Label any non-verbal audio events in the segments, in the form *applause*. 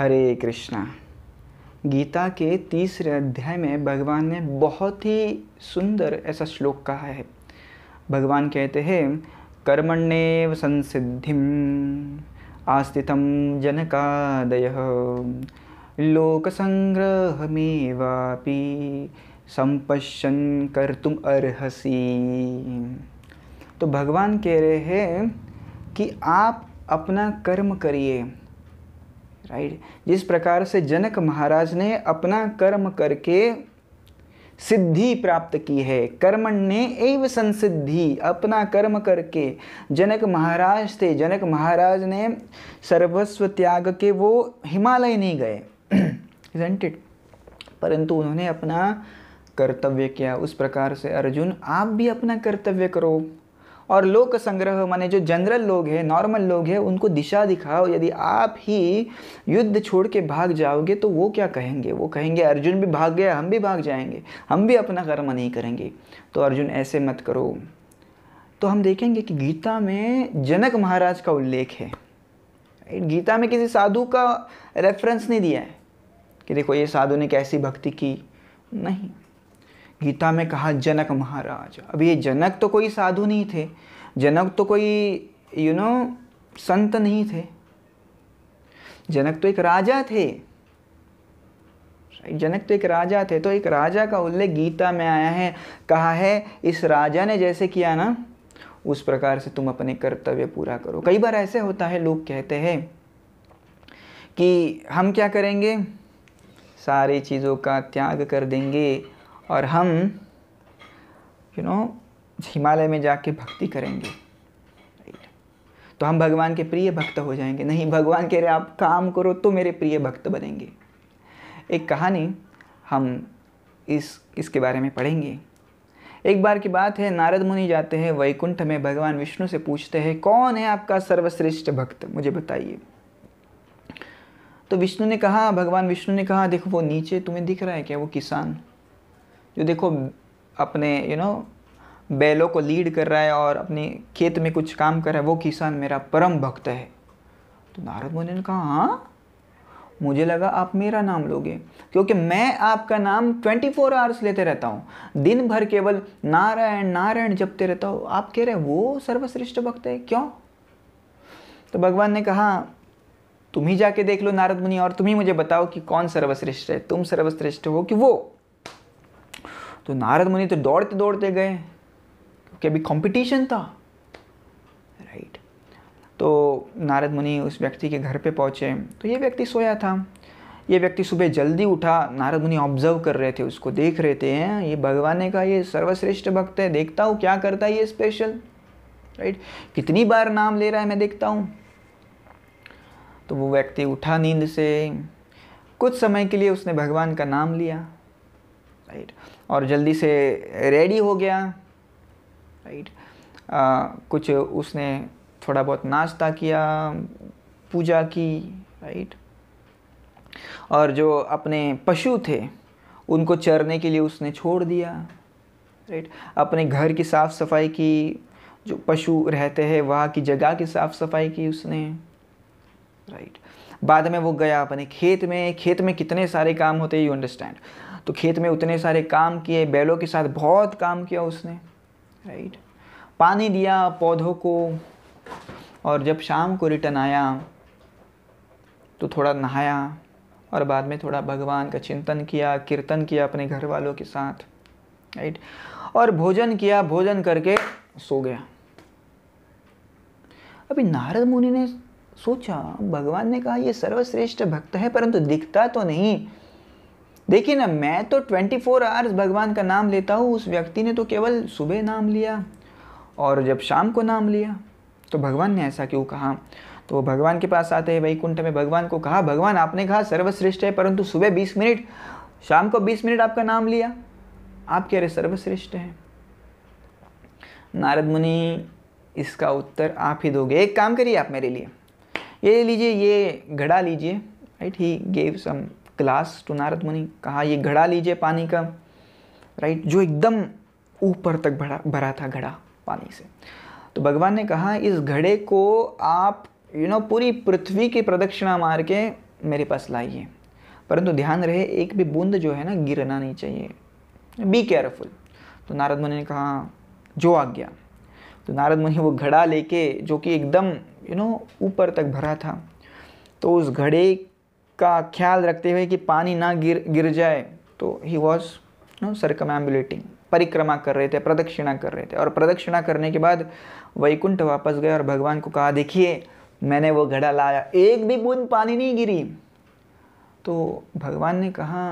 हरे कृष्णा गीता के तीसरे अध्याय में भगवान ने बहुत ही सुंदर ऐसा श्लोक कहा है भगवान कहते हैं कर्मण्येव संसिद्धिम आस्थित जनकादय लोकसंग्रहमेवा संपश्यन कर तुम अर्हसी तो भगवान कह रहे हैं कि आप अपना कर्म करिए राइट जिस प्रकार से जनक महाराज ने अपना कर्म करके सिद्धि प्राप्त की है कर्मण्य एव संसिद्धि अपना कर्म करके जनक महाराज थे जनक महाराज ने सर्वस्व त्याग के वो हिमालय नहीं गए *clears throat* परंतु उन्होंने अपना कर्तव्य किया उस प्रकार से अर्जुन आप भी अपना कर्तव्य करो और लोक संग्रह माने जो जनरल लोग हैं नॉर्मल लोग हैं उनको दिशा दिखाओ यदि आप ही युद्ध छोड़ के भाग जाओगे तो वो क्या कहेंगे वो कहेंगे अर्जुन भी भाग गया हम भी भाग जाएंगे हम भी अपना कर्म नहीं करेंगे तो अर्जुन ऐसे मत करो तो हम देखेंगे कि गीता में जनक महाराज का उल्लेख है गीता में किसी साधु का रेफरेंस नहीं दिया है कि देखो ये साधु ने कैसी भक्ति की नहीं गीता में कहा जनक महाराज अब ये जनक तो कोई साधु नहीं थे जनक तो कोई यू नो संत नहीं थे जनक तो एक राजा थे जनक तो एक राजा थे तो एक राजा का उल्लेख गीता में आया है कहा है इस राजा ने जैसे किया ना उस प्रकार से तुम अपने कर्तव्य पूरा करो कई बार ऐसे होता है लोग कहते हैं कि हम क्या करेंगे सारी चीज़ों का त्याग कर देंगे और हम यू नो हिमालय में जाके भक्ति करेंगे तो हम भगवान के प्रिय भक्त हो जाएंगे नहीं भगवान कह रहे आप काम करो तो मेरे प्रिय भक्त बनेंगे एक कहानी हम इस इसके बारे में पढ़ेंगे एक बार की बात है नारद मुनि जाते हैं वैकुंठ में भगवान विष्णु से पूछते हैं कौन है आपका सर्वश्रेष्ठ भक्त मुझे बताइए तो विष्णु ने कहा भगवान विष्णु ने कहा देखो वो नीचे तुम्हें दिख रहा है क्या वो किसान जो देखो अपने यू नो बैलों को लीड कर रहा है और अपने खेत में कुछ काम कर रहा है वो किसान मेरा परम भक्त है तो नारद मुनि ने कहा हाँ मुझे लगा आप मेरा नाम लोगे क्योंकि मैं आपका नाम 24 फोर आवर्स लेते रहता हूँ दिन भर केवल नारायण नारायण जपते रहता हूँ आप कह रहे हैं वो सर्वश्रेष्ठ भक्त है क्यों तो भगवान ने कहा तुम ही जाके देख लो नारद मुनि और तुम ही मुझे बताओ कि कौन सर्वश्रेष्ठ है तुम सर्वश्रेष्ठ हो कि वो तो नारद मुनि तो दौड़ते दौड़ते गए क्योंकि अभी कंपटीशन था राइट तो नारद मुनि उस व्यक्ति के घर पे पहुँचे तो ये व्यक्ति सोया था ये व्यक्ति सुबह जल्दी उठा नारद मुनि ऑब्जर्व कर रहे थे उसको देख रहे थे हैं ये भगवान का ये सर्वश्रेष्ठ भक्त है देखता हूँ क्या करता है ये स्पेशल राइट कितनी बार नाम ले रहा है मैं देखता हूँ तो वो व्यक्ति उठा नींद से कुछ समय के लिए उसने भगवान का नाम लिया राइट और जल्दी से रेडी हो गया राइट आ, कुछ उसने थोड़ा बहुत नाश्ता किया पूजा की राइट और जो अपने पशु थे उनको चरने के लिए उसने छोड़ दिया राइट अपने घर की साफ़ सफाई की जो पशु रहते हैं वहाँ की जगह की साफ़ सफाई की उसने राइट बाद में वो गया अपने खेत में खेत में कितने सारे काम होते हैं यू अंडरस्टैंड तो खेत में उतने सारे काम किए बैलों के साथ बहुत काम किया उसने राइट पानी दिया पौधों को और जब शाम को रिटर्न आया तो थोड़ा नहाया और बाद में थोड़ा भगवान का चिंतन किया कीर्तन किया अपने घर वालों के साथ राइट और भोजन किया भोजन करके सो गया अभी नारद मुनि ने सोचा भगवान ने कहा यह सर्वश्रेष्ठ भक्त है परंतु दिखता तो नहीं देखिए ना मैं तो 24 फोर आवर्स भगवान का नाम लेता हूँ उस व्यक्ति ने तो केवल सुबह नाम लिया और जब शाम को नाम लिया तो भगवान ने ऐसा क्यों कहा तो भगवान के पास आते हैं वैकुंठ में भगवान को कहा भगवान आपने कहा सर्वश्रेष्ठ है परंतु सुबह बीस मिनट शाम को बीस मिनट आपका नाम लिया आप कह रहे सर्वश्रेष्ठ हैं नारद मुनि इसका उत्तर आप ही दोगे एक काम करिए आप मेरे लिए ये लीजिए ये घड़ा लीजिए right he gave some glass to Narad Muni कहा ये घड़ा लीजिए पानी का राइट जो एकदम ऊपर तक भरा भरा था घड़ा पानी से तो भगवान ने कहा इस घड़े को आप यू नो पूरी पृथ्वी की प्रदक्षिणा मार के मेरे पास लाइए परंतु ध्यान रहे एक भी बूंद जो है ना गिरना नहीं चाहिए बी केयरफुल तो नारद मुनि ने कहा जो आ गया तो नारद मुनि वो घड़ा लेके जो कि एकदम यू नो ऊपर तक भरा था तो उस घड़े का ख्याल रखते हुए कि पानी ना गिर गिर जाए तो ही वॉज नो सरकम परिक्रमा कर रहे थे प्रदक्षिणा कर रहे थे और प्रदक्षिणा करने के बाद वैकुंठ वापस गए और भगवान को कहा देखिए मैंने वो घड़ा लाया एक भी बूंद पानी नहीं गिरी तो भगवान ने कहा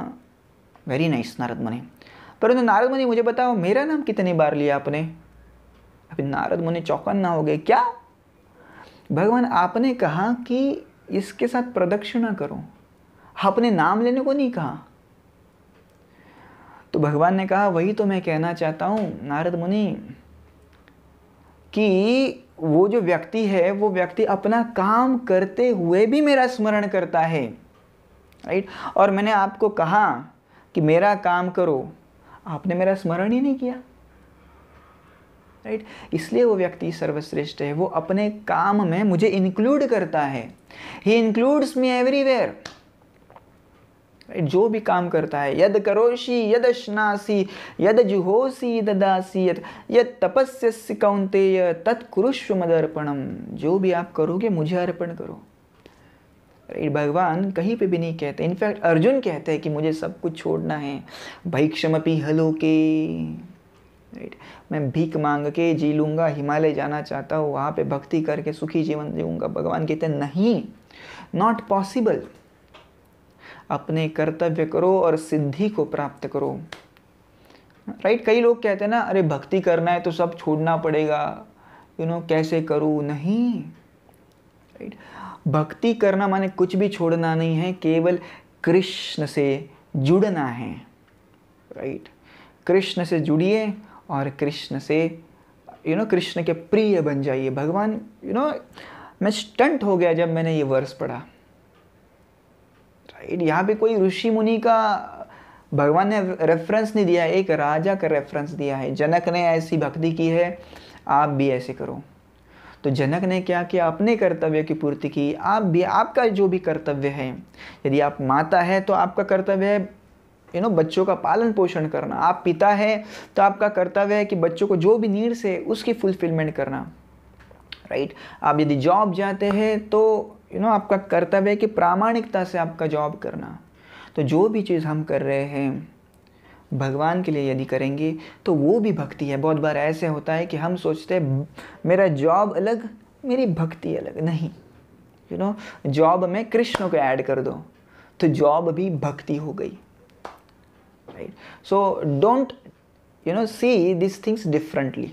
वेरी नाइस नारद मुनि परंतु नारद मुनि मुझे बताओ मेरा नाम कितनी बार लिया आपने अभी नारद मुनि चौकन ना हो गए क्या भगवान आपने कहा कि इसके साथ प्रदक्षिणा करो हाँ, अपने नाम लेने को नहीं कहा तो भगवान ने कहा वही तो मैं कहना चाहता हूं नारद मुनि कि वो जो व्यक्ति है वो व्यक्ति अपना काम करते हुए भी मेरा स्मरण करता है राइट और मैंने आपको कहा कि मेरा काम करो आपने मेरा स्मरण ही नहीं किया राइट इसलिए वो व्यक्ति सर्वश्रेष्ठ है वो अपने काम में मुझे इंक्लूड करता है he includes me everywhere right जो भी काम करता है यद करोशी यद श्नासी यद जुहोसी ददासी यद यद तपस्यस्य कौंतेय तत्कुरुष्व मदर्पणम जो भी आप करोगे मुझे अर्पण करो राइट भगवान कहीं पे भी नहीं कहते इनफैक्ट अर्जुन कहते हैं कि मुझे सब कुछ छोड़ना है अपी हलो के राइट मैं भीख मांग के जी लूँगा हिमालय जाना चाहता हूँ वहाँ पे भक्ति करके सुखी जीवन जीऊँगा भगवान कहते हैं नहीं नॉट पॉसिबल अपने कर्तव्य करो और सिद्धि को प्राप्त करो राइट कई लोग कहते हैं ना अरे भक्ति करना है तो सब छोड़ना पड़ेगा यू नो कैसे करूँ नहीं राइट भक्ति करना माने कुछ भी छोड़ना नहीं है केवल कृष्ण से जुड़ना है राइट कृष्ण से जुड़िए और कृष्ण से यू नो कृष्ण के प्रिय बन जाइए भगवान यू नो मैं स्टंट हो गया जब मैंने ये वर्स पढ़ा राइट यहाँ पे कोई ऋषि मुनि का भगवान ने रेफरेंस नहीं दिया है एक राजा का रेफरेंस दिया है जनक ने ऐसी भक्ति की है आप भी ऐसे करो तो जनक ने क्या किया अपने कर्तव्य की पूर्ति की आप भी आपका जो भी कर्तव्य है यदि आप माता है तो आपका कर्तव्य है यू नो बच्चों का पालन पोषण करना आप पिता है तो आपका कर्तव्य है कि बच्चों को जो भी नीड्स है उसकी फुलफिलमेंट करना राइट आप यदि जॉब जाते हैं तो यू नो आपका कर्तव्य है कि प्रामाणिकता से आपका जॉब करना तो जो भी चीज़ हम कर रहे हैं भगवान के लिए यदि करेंगे तो वो भी भक्ति है बहुत बार ऐसे होता है कि हम सोचते हैं मेरा जॉब अलग मेरी भक्ति अलग नहीं you you know know, job में कृष्ण को ऐड कर दो तो जॉब भी भक्ति हो गई right so don't you know see this things differently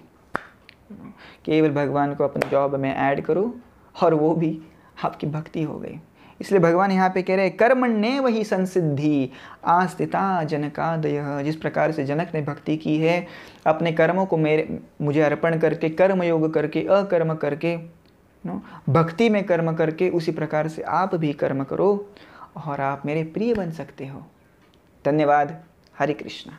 केवल भगवान को अपने जॉब में ऐड करो और वो भी आपकी भक्ति हो गई इसलिए भगवान यहाँ पे कह रहे हैं कर्म ने वही संसिद्धि आस्थिता जनकादय जिस प्रकार से जनक ने भक्ति की है अपने कर्मों को मेरे मुझे अर्पण करके कर्म योग करके अकर्म करके नो भक्ति में कर्म करके उसी प्रकार से आप भी कर्म करो और आप मेरे प्रिय बन सकते हो धन्यवाद हरे कृष्णा